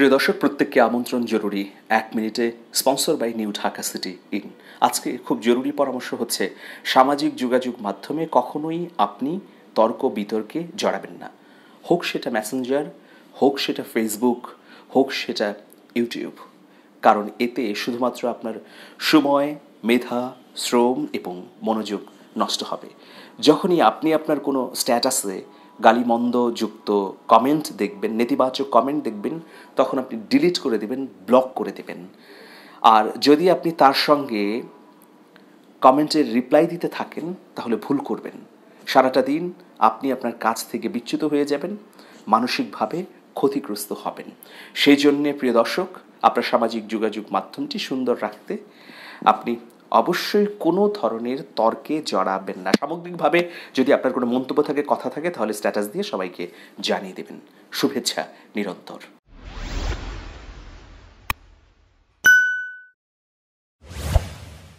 প্রিয় দর্শক প্রত্যেককে আমন্ত্রণ জরুরি এক মিনিটে sponsor by new Dhaka city in আজকে খুব জরুরি পরামর্শ হচ্ছে সামাজিক যোগাযোগ মাধ্যমে কখনোই আপনি তর্ক বিতর্কে জড়াবেন না হোক সেটা ম্যাসেঞ্জার হোক সেটা ফেসবুক হোক সেটা ইউটিউব কারণ এতে শুধুমাত্র আপনার সময় মেধা শ্রম এবং মনোযোগ নষ্ট হবে যখনই আপনি আপনার কোনো স্ট্যাটাসে গালিমন্দ যুক্ত কমেন্ট দেখবেন নেতিবাচক কমেন্ট দেখবেন তখন আপনি ডিলিট করে দেবেন ব্লক করে দেবেন আর যদি আপনি তার সঙ্গে কমেন্টের রিপ্লাই দিতে থাকেন তাহলে ভুল করবেন সারাটা দিন আপনি আপনার কাজ থেকে বিচ্যুত হয়ে যাবেন মানসিকভাবে ক্ষতিগ্রস্ত হবেন সেই জন্যে প্রিয় দর্শক আপনার সামাজিক যোগাযোগ মাধ্যমটি সুন্দর রাখতে আপনি অবশ্যই কোনো ধরনের তর্কে জড়াবেন না সামগ্রিকভাবে যদি আপনার কোনো মন্তব্য থাকে কথা থাকে তাহলে স্ট্যাটাস দিয়ে সবাইকে জানিয়ে দেবেন শুভেচ্ছা নিরন্তর